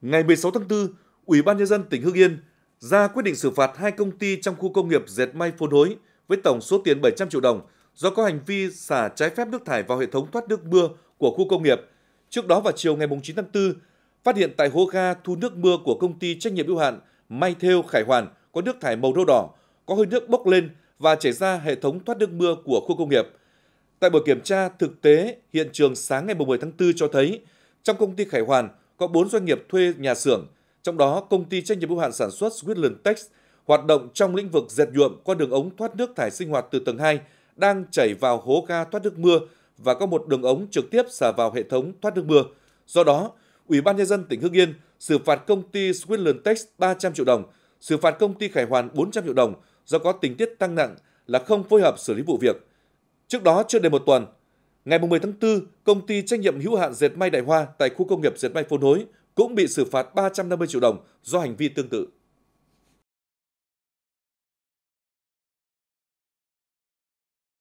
Ngày 16 tháng 4, Ủy ban nhân dân tỉnh Hưng Yên ra quyết định xử phạt hai công ty trong khu công nghiệp dệt may phôn hối với tổng số tiền 700 triệu đồng do có hành vi xả trái phép nước thải vào hệ thống thoát nước mưa của khu công nghiệp. Trước đó vào chiều ngày 9 tháng 4, phát hiện tại hố ga thu nước mưa của công ty trách nhiệm hữu hạn May Thêu Khải Hoàn có nước thải màu nâu đỏ, có hơi nước bốc lên và chảy ra hệ thống thoát nước mưa của khu công nghiệp. Tại buổi kiểm tra thực tế hiện trường sáng ngày 10 tháng 4 cho thấy trong công ty Khải Hoàn có 4 doanh nghiệp thuê nhà xưởng, trong đó công ty trách nhiệm hữu hạn sản xuất Switzerland Tex hoạt động trong lĩnh vực dệt nhuộm qua đường ống thoát nước thải sinh hoạt từ tầng 2 đang chảy vào hố ga thoát nước mưa và có một đường ống trực tiếp xả vào hệ thống thoát nước mưa. Do đó, Ủy ban nhân dân tỉnh Hưng Yên xử phạt công ty Switzerland Tex 300 triệu đồng, xử phạt công ty Khải Hoàn 400 triệu đồng do có tình tiết tăng nặng là không phối hợp xử lý vụ việc. Trước đó chưa đầy một tuần, Ngày 10 tháng 4, công ty trách nhiệm hữu hạn dệt may Đại Hoa tại khu công nghiệp dệt may Phố Nối cũng bị xử phạt 350 triệu đồng do hành vi tương tự.